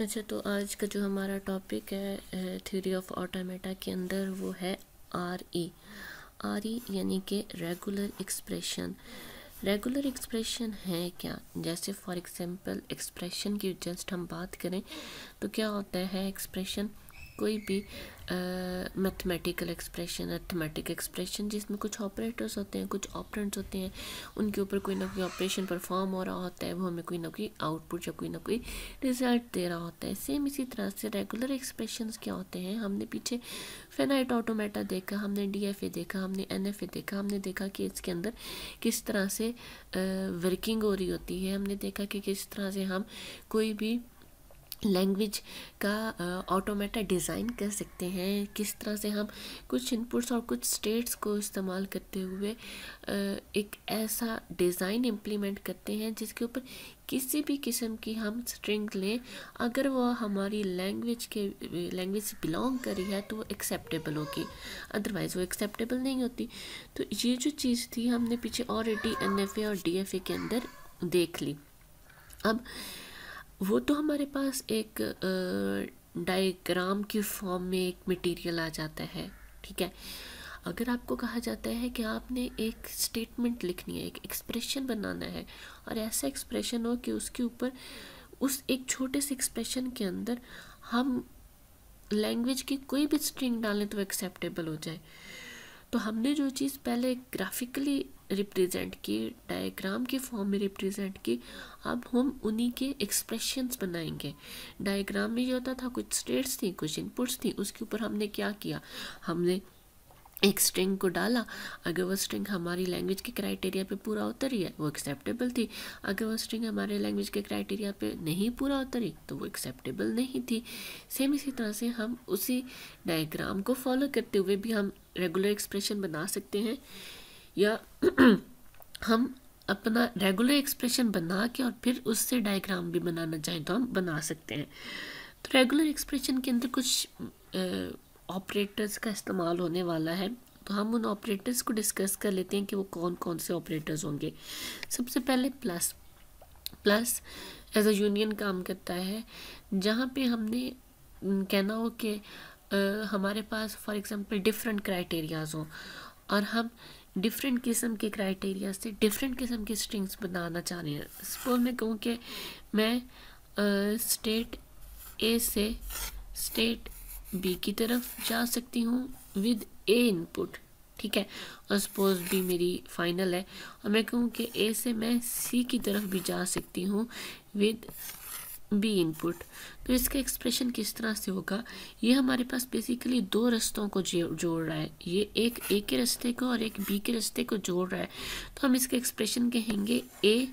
अच्छा तो आज का जो हमारा टॉपिक है थ्योरी ऑफ ऑटोमेटा के अंदर वो है आर ई आर ई यानी कि रेगुलर एक्सप्रेशन रेगुलर एक्सप्रेशन है क्या जैसे फॉर एग्जांपल एक्सप्रेशन की जस्ट हम बात करें तो क्या होता है एक्सप्रेशन कोई भी मैथमेटिकल एक्सप्रेशन अर्थमेटिक एक्सप्रेशन जिसमें कुछ ऑपरेटर्स होते हैं कुछ ऑपरेंट्स होते हैं उनके ऊपर कोई ना कोई ऑपरेशन परफॉर्म हो रहा होता है वो हमें कोई ना कोई आउटपुट या कोई ना कोई रिजल्ट दे रहा होता है सेम इसी तरह से रेगुलर एक्सप्रेशन क्या होते हैं हमने पीछे फेनाइट ऑटोमेटा देखा हमने डी देखा हमने एन देखा हमने देखा कि इसके अंदर किस तरह से वर्किंग हो रही होती है हमने देखा कि किस तरह से हम कोई भी लैंग्वेज का ऑटोमेटा डिज़ाइन कर सकते हैं किस तरह से हम कुछ इनपुट्स और कुछ स्टेट्स को इस्तेमाल करते हुए एक ऐसा डिज़ाइन इम्प्लीमेंट करते हैं जिसके ऊपर किसी भी किस्म की हम स्ट्रिंग लें अगर वह हमारी लैंग्वेज के लैंग्वेज से बिलोंग करी है तो वो एक्सेप्टेबल होगी अदरवाइज़ वो एक्सेप्टेबल नहीं होती तो ये जो चीज़ थी हमने पीछे ऑलरेडी एन एफ ए और डी एफ ए के अंदर देख ली अब वो तो हमारे पास एक डायग्राम की फॉर्म में एक मटेरियल आ जाता है ठीक है अगर आपको कहा जाता है कि आपने एक स्टेटमेंट लिखनी है एक एक्सप्रेशन बनाना है और ऐसा एक्सप्रेशन हो कि उसके ऊपर उस एक छोटे से एक्सप्रेशन के अंदर हम लैंग्वेज की कोई भी स्ट्रिंग डालें तो एक्सेप्टेबल हो जाए तो हमने जो चीज़ पहले ग्राफिकली रिप्रेजेंट किए डायग्राम के फॉर्म में रिप्रेजेंट की अब हम उन्हीं के एक्सप्रेशंस बनाएंगे डायग्राम में जो होता था कुछ स्टेट्स थी कुछ इनपुट्स थी उसके ऊपर हमने क्या किया हमने एक स्ट्रिंग को डाला अगर वो स्ट्रिंग हमारी लैंग्वेज के क्राइटेरिया पे पूरा उतरी है वो एक्सेप्टेबल थी अगर वो स्ट्रिंग हमारे लैंग्वेज के क्राइटेरिया पे नहीं पूरा उतरी तो वो एक्सेप्टेबल नहीं थी सेम इसी तरह से हम उसी डायग्राम को फॉलो करते हुए भी हम रेगुलर एक्सप्रेशन बना सकते हैं या हम अपना रेगुलर एक्सप्रेशन बना के और फिर उससे डायग्राम भी बनाना चाहें तो हम बना सकते हैं तो रेगुलर एक्सप्रेशन के अंदर कुछ ऑपरेटर्स का इस्तेमाल होने वाला है तो हम उन ऑपरेटर्स को डिस्कस कर लेते हैं कि वो कौन कौन से ऑपरेटर्स होंगे सबसे पहले plus plus as a union काम करता है जहाँ पे हमने कहना हो कि हमारे पास फॉर एग्जांपल डिफरेंट क्राइटेरियाज हों और हम डिफरेंट किस्म के क्राइटेरिया से डिफरेंट किस्म के स्ट्रिंग्स बनाना चाह रहे हैं सपोज मैं कहूँ कि मैं स्टेट ए से स्टेट बी की तरफ जा सकती हूँ विद ए इनपुट ठीक है और सपोज बी मेरी फाइनल है और मैं कहूँ कि ए से मैं सी की तरफ भी जा सकती हूँ विद बी इनपुट तो इसका एक्सप्रेशन किस तरह से होगा ये हमारे पास बेसिकली दो रास्तों को जोड़ रहा है ये एक ए के रस्ते को और एक बी के रस्ते को जोड़ रहा है तो हम इसका एक्सप्रेशन कहेंगे ए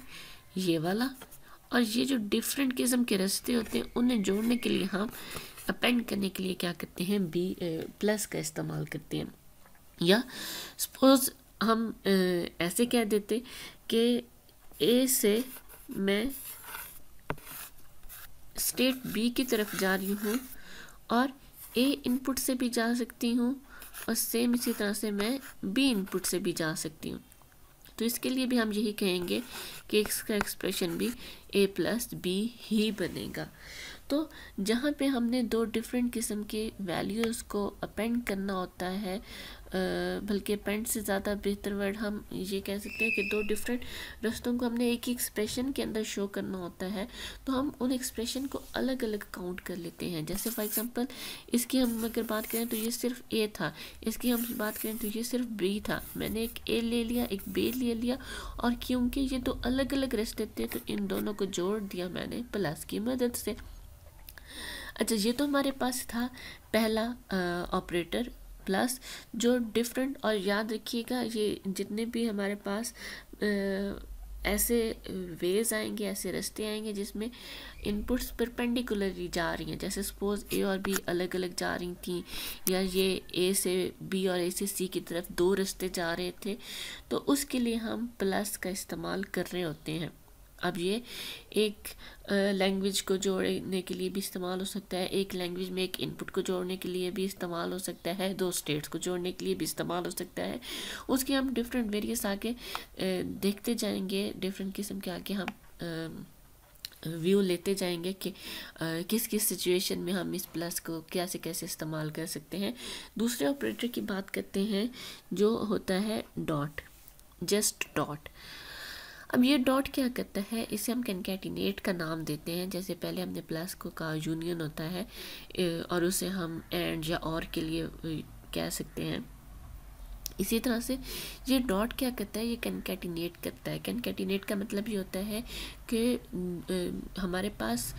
ये वाला और ये जो डिफरेंट किस्म के रास्ते होते हैं उन्हें जोड़ने के लिए हम अपेंड करने के लिए क्या करते हैं बी प्लस का इस्तेमाल करते हैं या सपोज हम ऐसे कह देते कि ए से मैं स्टेट बी की तरफ जा रही हूँ और ए इनपुट से भी जा सकती हूँ और सेम इसी तरह से मैं बी इनपुट से भी जा सकती हूँ तो इसके लिए भी हम यही कहेंगे कि इसका एक्सप्रेशन भी ए प्लस बी ही बनेगा तो जहाँ पे हमने दो डिफरेंट किस्म के वैल्यूज़ को अपेंड करना होता है बल्कि अपेंड से ज़्यादा बेहतर वर्ड हम ये कह सकते हैं कि दो डिफरेंट रस्तों को हमने एक ही एक्सप्रेशन के अंदर शो करना होता है तो हम उन एक्सप्रेशन को अलग अलग काउंट कर लेते हैं जैसे फॉर एग्ज़ाम्पल इसकी हम अगर बात करें तो ये सिर्फ ए था इसकी हम बात करें तो ये सिर्फ बी था मैंने एक ए ले लिया एक बी ले लिया और क्योंकि ये दो अलग अलग रस्ते थे तो इन दोनों को जोड़ दिया मैंने प्लस की मदद से अच्छा ये तो हमारे पास था पहला ऑपरेटर प्लस जो डिफरेंट और याद रखिएगा ये जितने भी हमारे पास आ, ऐसे वेज आएंगे ऐसे रास्ते आएंगे जिसमें इनपुट्स परपेंडिकुलरली जा रही हैं जैसे सपोज ए और बी अलग अलग जा रही थी या ये ए से बी और ए से सी की तरफ दो रास्ते जा रहे थे तो उसके लिए हम प्लस का इस्तेमाल कर रहे होते हैं अब ये एक लैंग्वेज को जोड़ने के लिए भी इस्तेमाल हो सकता है एक लैंग्वेज में एक इनपुट को जोड़ने के लिए भी इस्तेमाल हो सकता है दो स्टेट्स को जोड़ने के लिए भी इस्तेमाल हो सकता है उसके हम डिफरेंट वेरियस आके देखते जाएंगे डिफरेंट किस्म के आके हम व्यू लेते जाएंगे कि आ, किस किस सिचुएशन में हम इस प्लस को कैसे कैसे इस्तेमाल कर सकते हैं दूसरे ऑपरेटर की बात करते हैं जो होता है डॉट जस्ट डॉट अब ये डॉट क्या करता है इसे हम कैनकेटिनेट का नाम देते हैं जैसे पहले हमने प्लस को का यूनियन होता है और उसे हम एंड या और के लिए कह सकते हैं इसी तरह से ये डॉट क्या करता है ये कैनकेटिनेट करता है कैनकेटिनेट का मतलब ये होता है कि हमारे पास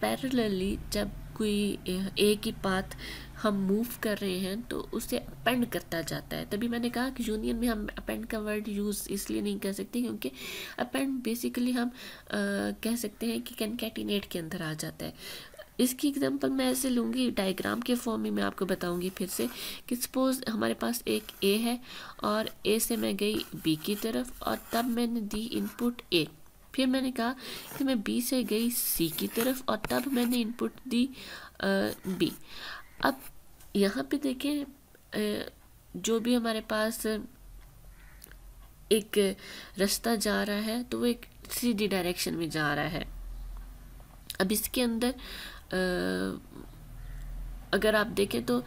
पैरेलली जब कोई एक ही पाथ हम मूव कर रहे हैं तो उसे अपेंड करता जाता है तभी मैंने कहा कि यूनियन में हम अपेंड का वर्ड यूज़ इसलिए नहीं कर सकते क्योंकि अपेंड बेसिकली हम आ, कह सकते हैं कि कैनकेटिनेट के अंदर आ जाता है इसकी एग्जांपल मैं ऐसे लूँगी डायग्राम के फॉर्म में मैं आपको बताऊँगी फिर से कि सपोज़ हमारे पास एक ए है और ए से मैं गई बी की तरफ और तब मैंने दी इनपुट ए फिर मैंने कहा कि मैं बी से गई सी की तरफ और तब मैंने इनपुट दी बी अब यहाँ पे देखें जो भी हमारे पास एक रास्ता जा रहा है तो वो एक सीधी डायरेक्शन में जा रहा है अब इसके अंदर अगर आप देखें तो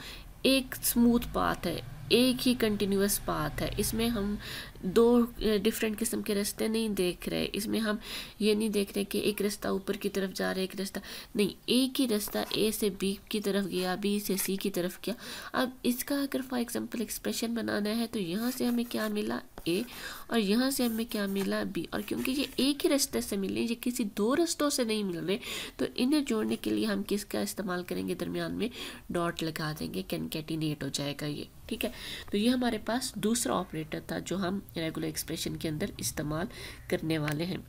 एक स्मूथ पाथ है एक ही कंटिन्यूस पाथ है इसमें हम दो डिफरेंट किस्म के रास्ते नहीं देख रहे इसमें हम ये नहीं देख रहे कि एक रास्ता ऊपर की तरफ जा रहा है एक रास्ता नहीं एक ही रास्ता ए से बी की तरफ गया बी से सी की तरफ गया अब इसका अगर फॉर एग्जांपल एक्सप्रेशन बनाना है तो यहाँ से हमें क्या मिला ए और यहाँ से हमें क्या मिला बी और क्योंकि ये एक ही रास्ते से मिले ये किसी दो रस्तों से नहीं मिल रहे तो इन्हें जोड़ने के लिए हम किसका इस्तेमाल करेंगे दरमियान में डॉट लगा देंगे कैनकेटिनेट हो जाएगा ये ठीक है तो ये हमारे पास दूसरा ऑपरेटर था जो हम रेगुलर एक्सप्रेशन के अंदर इस्तेमाल करने वाले हैं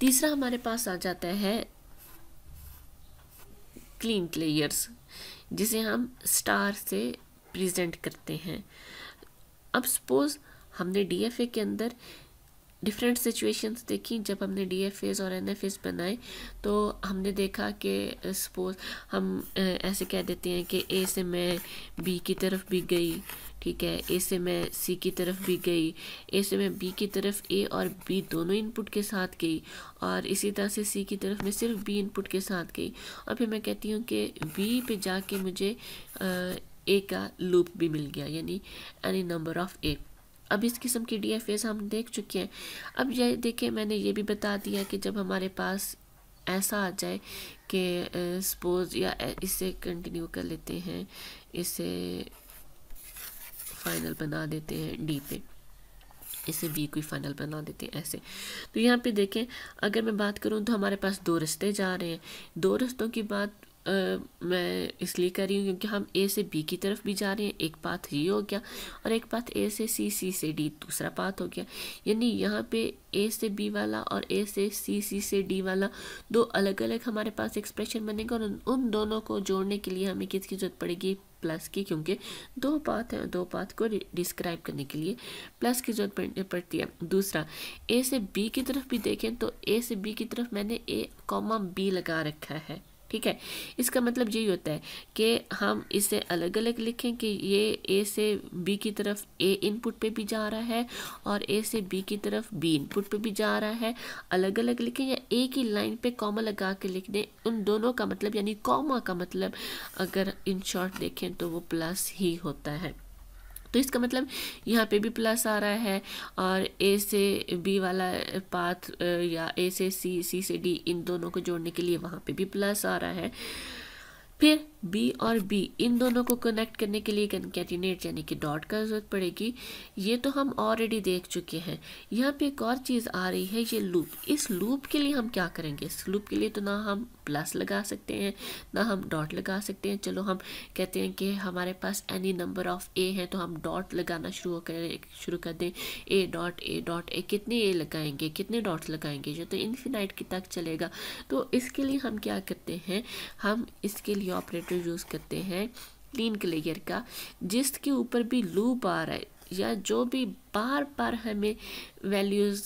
तीसरा हमारे पास आ जाता है क्लीन क्लेयर्स जिसे हम स्टार से प्रेजेंट करते हैं अब सपोज़ हमने डी के अंदर डिफरेंट सिचुएशंस देखी जब हमने डी एफ एज और एन एफ एज बनाए तो हमने देखा कि सपोज हम ऐसे कह देते हैं कि ए से मैं बी की तरफ भी गई ठीक है ए से मैं सी की तरफ भी गई ए से मैं बी की तरफ ए और बी दोनों इनपुट के साथ गई और इसी तरह से सी की तरफ मैं सिर्फ बी इनपुट के साथ गई और फिर मैं कहती हूँ कि बी पे जाके मुझे ए का लूप भी मिल गया यानी एनी नंबर ऑफ़ ए अब इस किस्म की डी एफ एस हम देख चुके हैं अब ये देखिए मैंने ये भी बता दिया कि जब हमारे पास ऐसा आ जाए कि सपोज़ या इसे कंटिन्यू कर लेते हैं इसे फाइनल बना देते हैं डी पे इसे वी को फाइनल बना देते हैं ऐसे तो यहाँ पे देखें अगर मैं बात करूँ तो हमारे पास दो रिश्ते जा रहे हैं दो रिश्तों की बात आ, मैं इसलिए कर रही हूँ क्योंकि हम ए से बी की तरफ भी जा रहे हैं एक पाथ ये हो गया और एक पाथ ए से सी सी से डी दूसरा पाथ हो गया यानी यहाँ पे ए से बी वाला और ए से सी सी से डी वाला दो अलग अलग हमारे पास एक्सप्रेशन बनेगा और उन दोनों को जोड़ने के लिए हमें किसकी ज़रूरत पड़ेगी प्लस की क्योंकि दो पाथ हैं दो पाथ को डिस्क्राइब करने के लिए प्लस की जरूरत पड़ती है दूसरा ए से बी की तरफ भी देखें तो ए से बी की तरफ मैंने ए कॉमा बी लगा रखा है ठीक है इसका मतलब यही होता है कि हम इसे अलग अलग लिखें कि ये ए से बी की तरफ ए इनपुट पे भी जा रहा है और ए से बी की तरफ बी इनपुट पे भी जा रहा है अलग अलग लिखें या एक ही लाइन पे कॉमा लगा के लिख दें उन दोनों का मतलब यानी कॉमा का मतलब अगर इन शॉर्ट देखें तो वो प्लस ही होता है तो इसका मतलब यहाँ पे भी प्लस आ रहा है और ए से बी वाला पाथ या ए से सी सी से डी इन दोनों को जोड़ने के लिए वहाँ पे भी प्लस आ रहा है फिर बी और बी इन दोनों को कनेक्ट करने के लिए कनकेटिनेट यानी कि डॉट का ज़रूरत पड़ेगी ये तो हम ऑलरेडी देख चुके हैं यहाँ पे एक और चीज़ आ रही है ये लूप इस लूप के लिए हम क्या करेंगे इस लूप के लिए तो ना हम प्लस लगा सकते हैं ना हम डॉट लगा सकते हैं चलो हम कहते हैं कि हमारे पास एनी नंबर ऑफ़ ए है तो हम डॉट लगाना शुरू कर शुरू कर दें ए डॉट ए डॉट ए कितने ए लगाएंगे कितने डॉट्स लगाएंगे ये तो इनफिनाइट तक चलेगा तो इसके लिए हम क्या करते हैं हम इसके लिए ये ऑपरेटर यूज़ करते हैं तीन क्लेयर का जिसके ऊपर भी लूप आ रहा है या जो भी बार बार हमें वैल्यूज़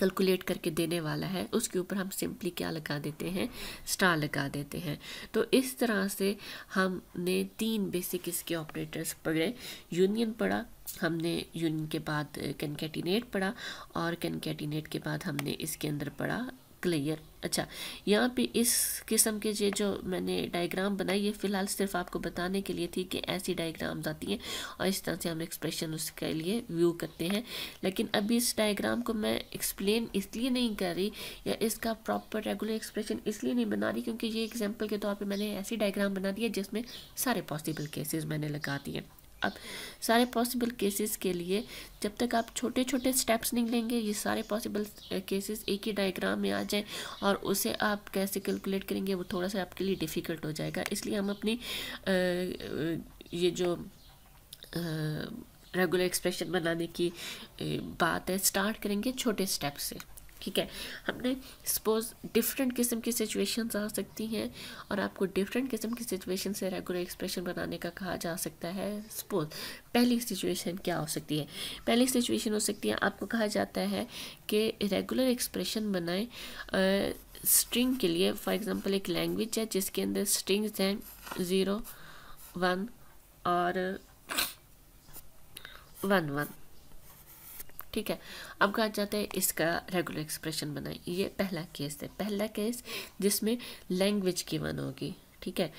कैलकुलेट करके देने वाला है उसके ऊपर हम सिंपली क्या लगा देते हैं स्टार लगा देते हैं तो इस तरह से हमने तीन बेसिक इसके ऑपरेटर्स पढ़े यूनियन पढ़ा हमने यूनियन के बाद कैनकेटिनेट पढ़ा और कैनकेटिनेट के बाद हमने इसके अंदर पढ़ा क्लियर अच्छा यहाँ पे इस किस्म के ये जो मैंने डायग्राम बनाई है फ़िलहाल सिर्फ आपको बताने के लिए थी कि ऐसी डायग्राम्स आती हैं और इस तरह से हम एक्सप्रेशन उसके लिए व्यू करते हैं लेकिन अभी इस डायग्राम को मैं एक्सप्लेन इसलिए नहीं कर रही या इसका प्रॉपर रेगुलर एक्सप्रेशन इसलिए नहीं बना रही क्योंकि ये एग्जाम्पल के तौर पर मैंने ऐसी डायग्राम बना दी है जिसमें सारे पॉसिबल केसेज मैंने लगा दिए अब सारे पॉसिबल केसेस के लिए जब तक आप छोटे छोटे स्टेप्स नहीं लेंगे ये सारे पॉसिबल केसेस एक ही डायग्राम में आ जाएं और उसे आप कैसे कैलकुलेट करेंगे वो थोड़ा सा आपके लिए डिफ़िकल्ट हो जाएगा इसलिए हम अपनी ये जो रेगुलर एक्सप्रेशन बनाने की बात है स्टार्ट करेंगे छोटे स्टेप से ठीक है हमने सपोज डिफरेंट किस्म की सिचुएशंस आ सकती हैं और आपको डिफरेंट किस्म की सिचुएशन से रेगुलर एक्सप्रेशन बनाने का कहा जा सकता है सपोज पहली सिचुएशन क्या हो सकती है पहली सिचुएशन हो सकती है आपको कहा जाता है कि रेगुलर एक्सप्रेशन बनाएं स्ट्रिंग के लिए फॉर एग्जांपल एक लैंग्वेज है जिसके अंदर स्ट्रिंग्स हैं ज़ीरो वन और वन वन ठीक है अब कहा जाता है इसका रेगुलर एक्सप्रेशन बनाए ये पहला केस है पहला केस जिसमें लैंग्वेज की वन होगी ठीक है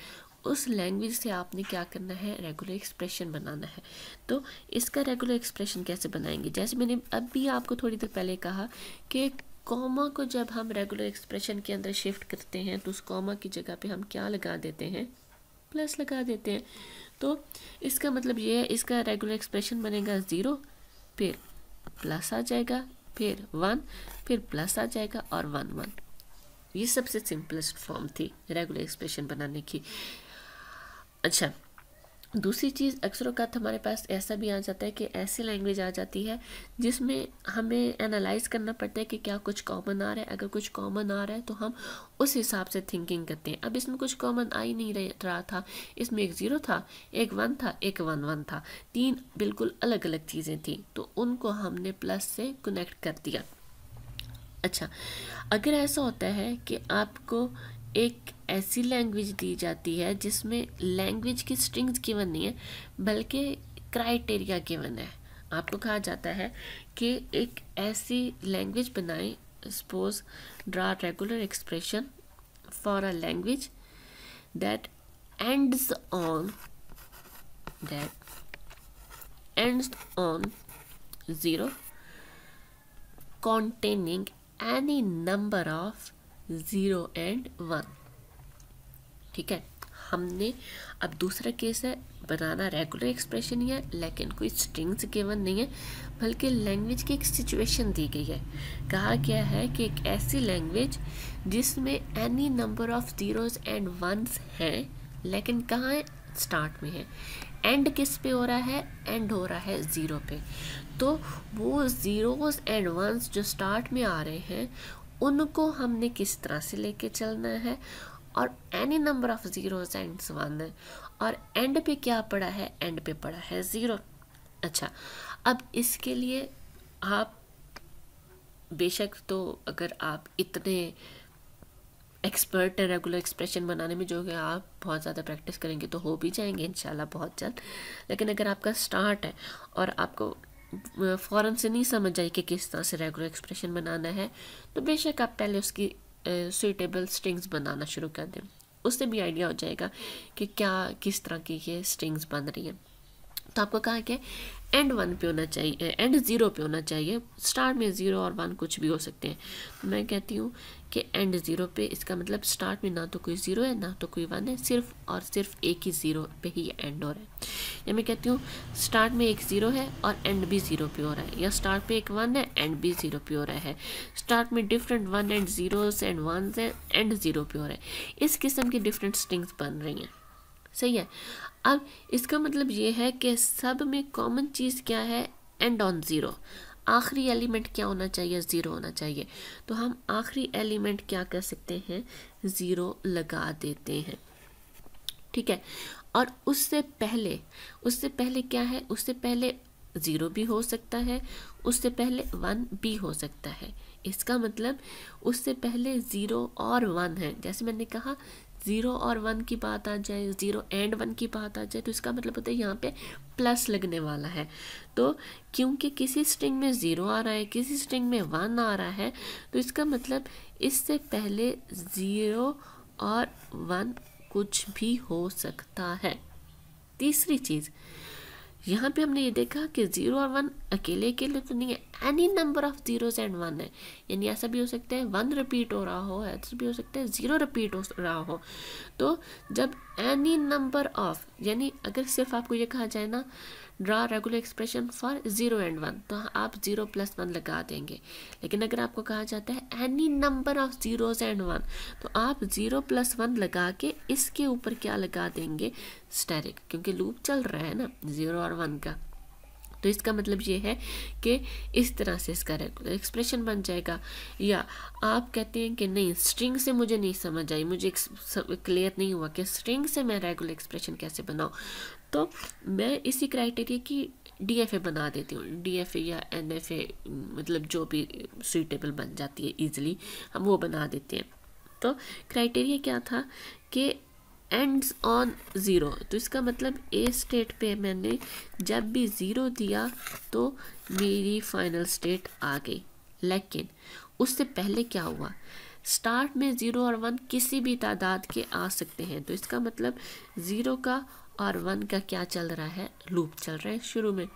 उस लैंग्वेज से आपने क्या करना है रेगुलर एक्सप्रेशन बनाना है तो इसका रेगुलर एक्सप्रेशन कैसे बनाएंगे जैसे मैंने अब भी आपको थोड़ी देर पहले कहा कि कॉमा को जब हम रेगुलर एक्सप्रेशन के अंदर शिफ्ट करते हैं तो उस कॉमा की जगह पे हम क्या लगा देते हैं प्लस लगा देते हैं तो इसका मतलब ये है इसका रेगुलर एक्सप्रेशन बनेगा ज़ीरो फिर प्लस आ जाएगा फिर वन फिर प्लस आ जाएगा और वन वन ये सबसे सिंपलेस्ट फॉर्म थी रेगुलर एक्सप्रेशन बनाने की अच्छा दूसरी चीज़ अक्सरों का हमारे पास ऐसा भी आ जाता है कि ऐसी लैंग्वेज आ जाती है जिसमें हमें एनालाइज करना पड़ता है कि क्या कुछ कॉमन आ रहा है अगर कुछ कॉमन आ रहा है तो हम उस हिसाब से थिंकिंग करते हैं अब इसमें कुछ कॉमन आ ही नहीं रहा था इसमें एक ज़ीरो था एक वन था एक वन वन था तीन बिल्कुल अलग अलग चीज़ें थी तो उनको हमने प्लस से कनेक्ट कर दिया अच्छा अगर ऐसा होता है कि आपको एक ऐसी लैंग्वेज दी जाती है जिसमें लैंग्वेज की स्ट्रिंग्स गिवन नहीं है बल्कि क्राइटेरिया गिवन है आपको कहा जाता है कि एक ऐसी लैंग्वेज बनाएं suppose draw regular expression for a language that ends on that ends on zero containing any number of zero and one ठीक है हमने अब दूसरा केस है बनाना रेगुलर एक्सप्रेशन ही है लेकिन कोई स्ट्रिंग्स गिवन नहीं है बल्कि लैंग्वेज की एक सिचुएशन दी गई है कहा गया है कि एक ऐसी लैंग्वेज जिसमें any number of zeros and ones हैं लेकिन कहाँ है स्टार्ट में है एंड किस पे हो रहा है एंड हो रहा है ज़ीरो पे तो वो ज़ीरोज़ एंड वंस जो स्टार्ट में आ रहे हैं उनको हमने किस तरह से लेके चलना है और any number of zeros and one और एंड पे क्या पड़ा है एंड पे पड़ा है ज़ीरो अच्छा अब इसके लिए आप बेशक तो अगर आप इतने एक्सपर्ट हैं रेगुलर एक्सप्रेशन बनाने में जो कि आप बहुत ज़्यादा प्रैक्टिस करेंगे तो हो भी जाएंगे इंशाल्लाह बहुत जल्द लेकिन अगर आपका स्टार्ट है और आपको फ़ौरन से नहीं समझ आई कि किस तरह से रेगुलर एक्सप्रेशन बनाना है तो बेशक आप पहले उसकी सुइटेबल स्ट्रिंग्स बनाना शुरू कर दें उससे भी आइडिया हो जाएगा कि क्या किस तरह की ये स्ट्रिंग्स बन रही हैं तो आपको कहा कि एंड वन पे होना चाहिए एंड ज़ीरो पे होना चाहिए स्टार्ट में ज़ीरो और वन कुछ भी हो सकते हैं तो मैं कहती हूँ कि एंड ज़ीरो पे इसका मतलब स्टार्ट में ना तो कोई ज़ीरो है ना तो कोई वन है सिर्फ और सिर्फ एक ही ज़ीरो पे ही एंड हो रहा है या मैं कहती हूँ स्टार्ट में एक ज़ीरो है और एंड भी ज़ीरो पे हो रहा है या स्टार्ट पे एक वन है एंड भी ज़ीरो पे हो रहा है स्टार्ट में different one and zero and one and zero पे हो रहा है इस किस्म की डिफरेंट स्ट्रिंग्स बन रही हैं सही है अब इसका मतलब ये है कि सब में कॉमन चीज़ क्या है एंड ऑन ज़ीरो आखिरी एलिमेंट क्या होना चाहिए ज़ीरो होना चाहिए तो हम आखिरी एलिमेंट क्या कर सकते हैं ज़ीरो लगा देते हैं ठीक है और उससे पहले उससे पहले क्या है उससे पहले ज़ीरो भी हो सकता है उससे पहले वन भी हो सकता है इसका मतलब उससे पहले ज़ीरो और वन है जैसे मैंने कहा ज़ीरो और वन की बात आ जाए ज़ीरो एंड वन की बात आ जाए तो इसका मतलब होता है यहाँ पे प्लस लगने वाला है तो क्योंकि किसी स्ट्रिंग में ज़ीरो आ रहा है किसी स्ट्रिंग में वन आ रहा है तो इसका मतलब इससे पहले ज़ीरो और वन कुछ भी हो सकता है तीसरी चीज़ यहाँ पे हमने ये देखा कि ज़ीरो और वन अकेले अकेले तो नहीं है any number of zeros and one है यानी ऐसा भी हो सकता है वन रिपीट हो रहा हो ऐसा भी हो सकता है ज़ीरो रिपीट हो रहा हो तो जब एनी नंबर ऑफ यानी अगर सिर्फ आपको ये कहा जाए ना draw regular expression for zero and one तो आप ज़ीरो प्लस वन लगा देंगे लेकिन अगर आपको कहा जाता है any number of zeros and one तो आप ज़ीरो प्लस वन लगा के इसके ऊपर क्या लगा देंगे स्टेरिक क्योंकि लूप चल रहा है ना ज़ीरो और वन का तो इसका मतलब ये है कि इस तरह से इसका एक्सप्रेशन बन जाएगा या आप कहते हैं कि नहीं स्ट्रिंग से मुझे नहीं समझ आई मुझे क्लियर नहीं हुआ कि स्ट्रिंग से मैं रेगुलर एक्सप्रेशन कैसे बनाऊँ तो मैं इसी क्राइटेरिया की डी एफ ए बना देती हूँ डी एफ ए या एन एफ ए मतलब जो भी सूटेबल बन जाती है ईजिली हम वो बना देते हैं तो क्राइटेरिया क्या था कि एंड्स ऑन ज़ीरो तो इसका मतलब ए स्टेट पे मैंने जब भी ज़ीरो दिया तो मेरी फाइनल स्टेट आ गई लेकिन उससे पहले क्या हुआ स्टार्ट में ज़ीरो और वन किसी भी तादाद के आ सकते हैं तो इसका मतलब ज़ीरो का और वन का क्या चल रहा है लूप चल रहा है शुरू में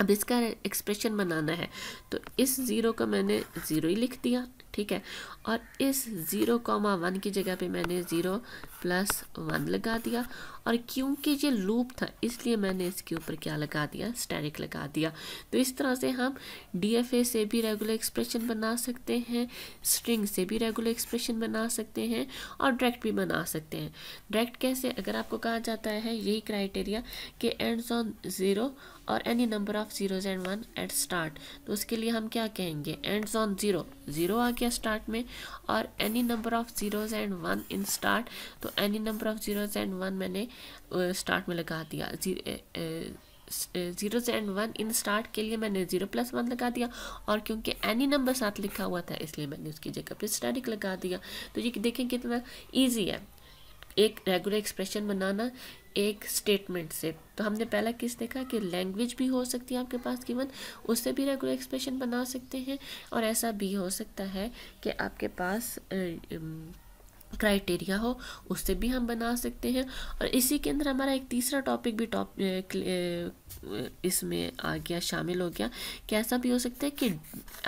अब इसका एक्सप्रेशन बनाना है तो इस ज़ीरो का मैंने ज़ीरो ही लिख दिया ठीक है और इस ज़ीरो कॉमा वन की जगह पे मैंने ज़ीरो प्लस वन लगा दिया और क्योंकि ये लूप था इसलिए मैंने इसके ऊपर क्या लगा दिया स्टैरिक लगा दिया तो इस तरह से हम डीएफए से भी रेगुलर एक्सप्रेशन बना सकते हैं स्ट्रिंग से भी रेगुलर एक्सप्रेशन बना सकते हैं और डायरेक्ट भी बना सकते हैं डायरेक्ट कैसे अगर आपको कहा जाता है यही क्राइटेरिया कि एंड्स ऑन ज़ीरो और any number of zeros and one at start तो उसके लिए हम क्या कहेंगे एंड्स ऑन ज़ीरो ज़ीरो आ गया स्टार्ट में और any number of zeros and one in start तो any number of zeros and one मैंने स्टार्ट में लगा दिया zeros and one in start के लिए मैंने जीरो प्लस वन लगा दिया और क्योंकि एनी नंबर साथ लिखा हुआ था इसलिए मैंने उसकी जगह पर स्टैटिक लगा दिया तो ये देखें कितना ईजी है एक रेगुलर एक्सप्रेशन बनाना एक स्टेटमेंट से तो हमने पहला किस देखा कि लैंग्वेज भी हो सकती है आपके पास गिवन उससे भी रेगुलर एक्सप्रेशन बना सकते हैं और ऐसा भी हो सकता है कि आपके पास क्राइटेरिया हो उससे भी हम बना सकते हैं और इसी के अंदर हमारा एक तीसरा टॉपिक भी टॉप इसमें आ गया शामिल हो गया कि ऐसा भी हो सकता है कि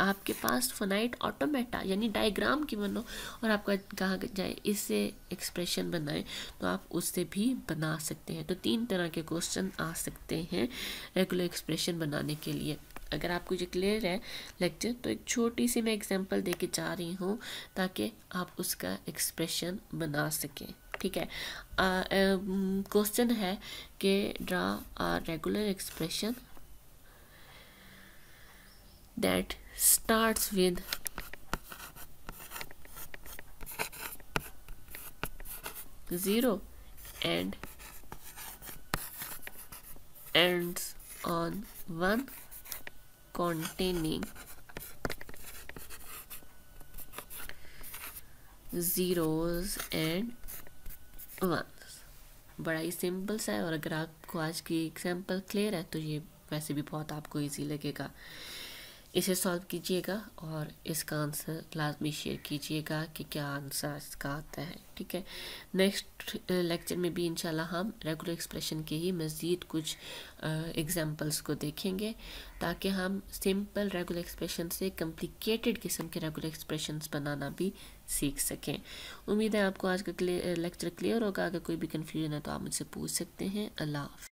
आपके पास फोनाइट ऑटोमेटा यानी डायग्राम की बनो और आपका कहा जाए इससे एक्सप्रेशन बनाएं तो आप उससे भी बना सकते हैं तो तीन तरह के क्वेश्चन आ सकते हैं रेगुलर एक्सप्रेशन बनाने के लिए अगर आपको ये क्लियर है लेक्चर तो एक छोटी सी मैं एग्जांपल दे के जा रही हूँ ताकि आप उसका एक्सप्रेशन बना सकें ठीक है क्वेश्चन है कि draw a regular expression that start with zero and ends on one containing zeros and ones बड़ा ही सिंपल सा है और अगर आपको आज की एग्जाम्पल क्लियर है तो ये वैसे भी बहुत आपको ईजी लगेगा इसे सॉल्व कीजिएगा और इसका आंसर लाजमी शेयर कीजिएगा कि क्या आंसर इसका आता है ठीक है नेक्स्ट लेक्चर में भी इंशाल्लाह हम रेगुलर एक्सप्रेशन के ही मज़ीद कुछ एग्जांपल्स को देखेंगे ताकि हम सिंपल रेगुलर एक्सप्रेशन से कम्प्लिकेटेड किस्म के रेगुलर एक्सप्रेशन बनाना भी सीख सकें उम्मीद है आपको आज का लेक्चर क्लियर होगा अगर कोई भी कन्फ्यूजन है तो आप मुझसे पूछ सकते हैं अल्लाह